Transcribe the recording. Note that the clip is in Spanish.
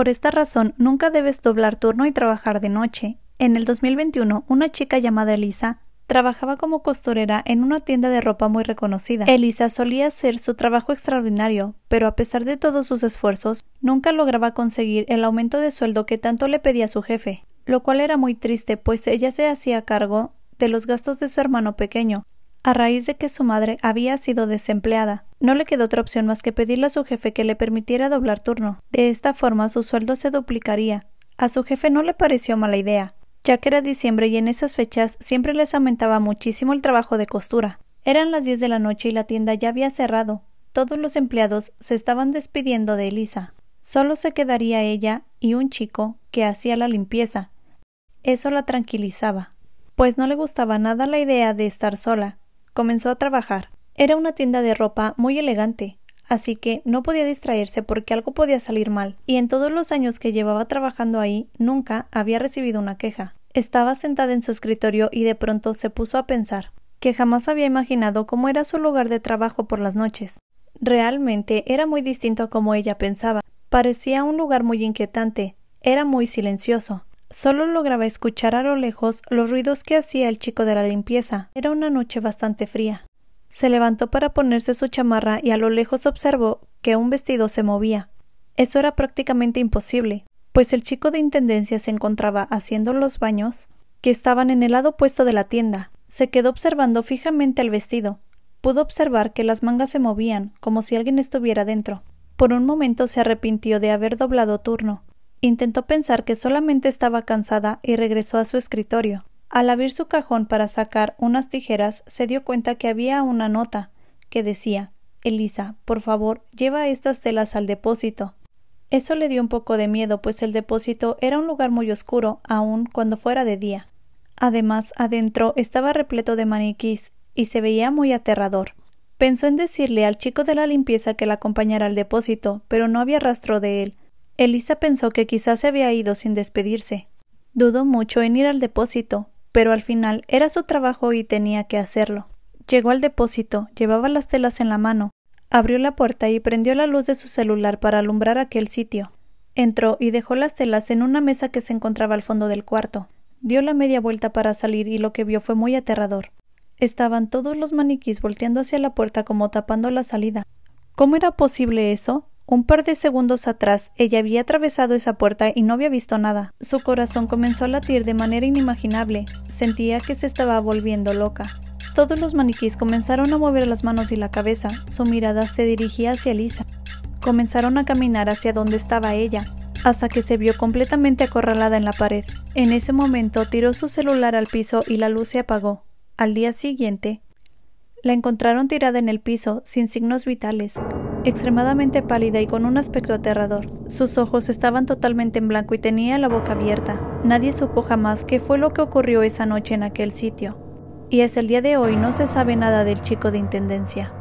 Por esta razón, nunca debes doblar turno y trabajar de noche. En el 2021, una chica llamada Elisa trabajaba como costurera en una tienda de ropa muy reconocida. Elisa solía hacer su trabajo extraordinario, pero a pesar de todos sus esfuerzos, nunca lograba conseguir el aumento de sueldo que tanto le pedía su jefe, lo cual era muy triste, pues ella se hacía cargo de los gastos de su hermano pequeño, a raíz de que su madre había sido desempleada. No le quedó otra opción más que pedirle a su jefe que le permitiera doblar turno. De esta forma su sueldo se duplicaría. A su jefe no le pareció mala idea, ya que era diciembre y en esas fechas siempre les aumentaba muchísimo el trabajo de costura. Eran las diez de la noche y la tienda ya había cerrado. Todos los empleados se estaban despidiendo de Elisa. Solo se quedaría ella y un chico que hacía la limpieza. Eso la tranquilizaba, pues no le gustaba nada la idea de estar sola comenzó a trabajar. Era una tienda de ropa muy elegante, así que no podía distraerse porque algo podía salir mal, y en todos los años que llevaba trabajando ahí nunca había recibido una queja. Estaba sentada en su escritorio y de pronto se puso a pensar que jamás había imaginado cómo era su lugar de trabajo por las noches. Realmente era muy distinto a como ella pensaba. Parecía un lugar muy inquietante, era muy silencioso. Solo lograba escuchar a lo lejos los ruidos que hacía el chico de la limpieza. Era una noche bastante fría. Se levantó para ponerse su chamarra y a lo lejos observó que un vestido se movía. Eso era prácticamente imposible, pues el chico de Intendencia se encontraba haciendo los baños que estaban en el lado opuesto de la tienda. Se quedó observando fijamente el vestido. Pudo observar que las mangas se movían, como si alguien estuviera dentro. Por un momento se arrepintió de haber doblado turno, Intentó pensar que solamente estaba cansada y regresó a su escritorio. Al abrir su cajón para sacar unas tijeras, se dio cuenta que había una nota que decía Elisa, por favor, lleva estas telas al depósito. Eso le dio un poco de miedo, pues el depósito era un lugar muy oscuro, aun cuando fuera de día. Además, adentro estaba repleto de maniquís y se veía muy aterrador. Pensó en decirle al chico de la limpieza que la acompañara al depósito, pero no había rastro de él, Elisa pensó que quizás se había ido sin despedirse. Dudó mucho en ir al depósito, pero al final era su trabajo y tenía que hacerlo. Llegó al depósito, llevaba las telas en la mano, abrió la puerta y prendió la luz de su celular para alumbrar aquel sitio. Entró y dejó las telas en una mesa que se encontraba al fondo del cuarto. Dio la media vuelta para salir y lo que vio fue muy aterrador. Estaban todos los maniquís volteando hacia la puerta como tapando la salida. ¿Cómo era posible eso? Un par de segundos atrás, ella había atravesado esa puerta y no había visto nada. Su corazón comenzó a latir de manera inimaginable. Sentía que se estaba volviendo loca. Todos los maniquís comenzaron a mover las manos y la cabeza. Su mirada se dirigía hacia Lisa. Comenzaron a caminar hacia donde estaba ella, hasta que se vio completamente acorralada en la pared. En ese momento tiró su celular al piso y la luz se apagó. Al día siguiente, la encontraron tirada en el piso, sin signos vitales extremadamente pálida y con un aspecto aterrador. Sus ojos estaban totalmente en blanco y tenía la boca abierta. Nadie supo jamás qué fue lo que ocurrió esa noche en aquel sitio. Y hasta el día de hoy no se sabe nada del chico de Intendencia.